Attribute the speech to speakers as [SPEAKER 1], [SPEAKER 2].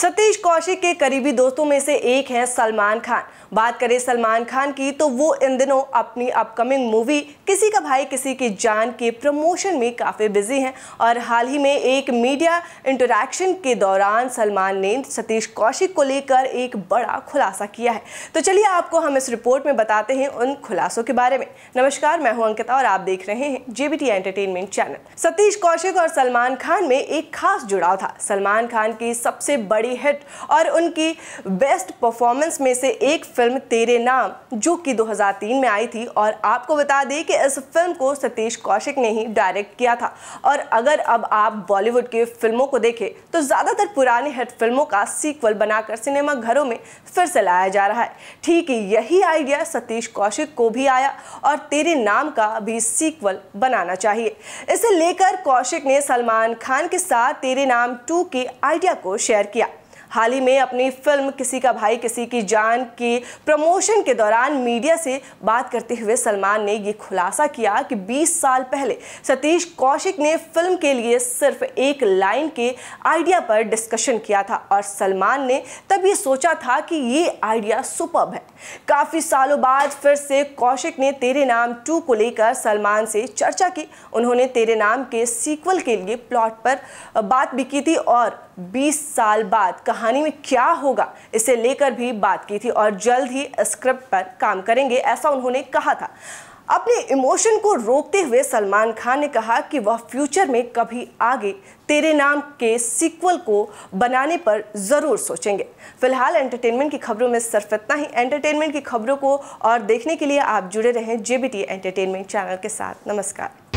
[SPEAKER 1] सतीश कौशिक के करीबी दोस्तों में से एक हैं सलमान खान बात करें सलमान खान की तो वो इन दिनों अपनी अपकमिंग मूवी किसी का भाई किसी की जान के प्रमोशन में काफ़ी बिजी हैं और हाल ही में एक मीडिया इंटरेक्शन के दौरान सलमान ने सतीश कौशिक को लेकर एक बड़ा खुलासा किया है तो चलिए आपको हम इस रिपोर्ट में बताते हैं उन खुलासों के बारे में नमस्कार मैं हूँ अंकिता और आप देख रहे हैं JBT entertainment channel Satish Kaushik और सलमान खान में एक खास जुड़ाव था सलमान खान की सबसे बड़ी बड़ी हिट और उनकी बेस्ट परफॉर्मेंस में से एक फिल्म तेरे नाम जो कि 2003 में आई थी और आपको बता दें कि इस फिल्म को सतीश कौशिक ने ही डायरेक्ट किया था और अगर अब आप बॉलीवुड के फिल्मों को देखें तो ज़्यादातर पुराने हिट फिल्मों का सीक्वल बनाकर सिनेमा घरों में फिर से लाया जा रहा है ठीक यही आइडिया सतीश कौशिक को भी आया और तेरे नाम का भी सीक्वल बनाना चाहिए इसे लेकर कौशिक ने सलमान खान के साथ तेरे नाम टू के आइडिया को शेयर किया हाल ही में अपनी फिल्म किसी का भाई किसी की जान की प्रमोशन के दौरान मीडिया से बात करते हुए सलमान ने ये खुलासा किया कि 20 साल पहले सतीश कौशिक ने फिल्म के लिए सिर्फ एक लाइन के आइडिया पर डिस्कशन किया था और सलमान ने तब ये सोचा था कि ये आइडिया सुपर है काफ़ी सालों बाद फिर से कौशिक ने तेरे नाम टू को लेकर सलमान से चर्चा की उन्होंने तेरे नाम के सीक्वल के लिए प्लॉट पर बात भी की थी और 20 साल बाद कहा कहानी में क्या होगा इसे लेकर भी बात की थी और जल्द ही स्क्रिप्ट पर काम करेंगे ऐसा उन्होंने कहा था अपने इमोशन को रोकते हुए सलमान खान ने कहा कि वह फ्यूचर में कभी आगे तेरे नाम के सीक्वल को बनाने पर ज़रूर सोचेंगे फिलहाल एंटरटेनमेंट की खबरों में सिर्फ इतना ही एंटरटेनमेंट की खबरों को और देखने के लिए आप जुड़े रहें जेबीटी एंटरटेनमेंट चैनल के साथ नमस्कार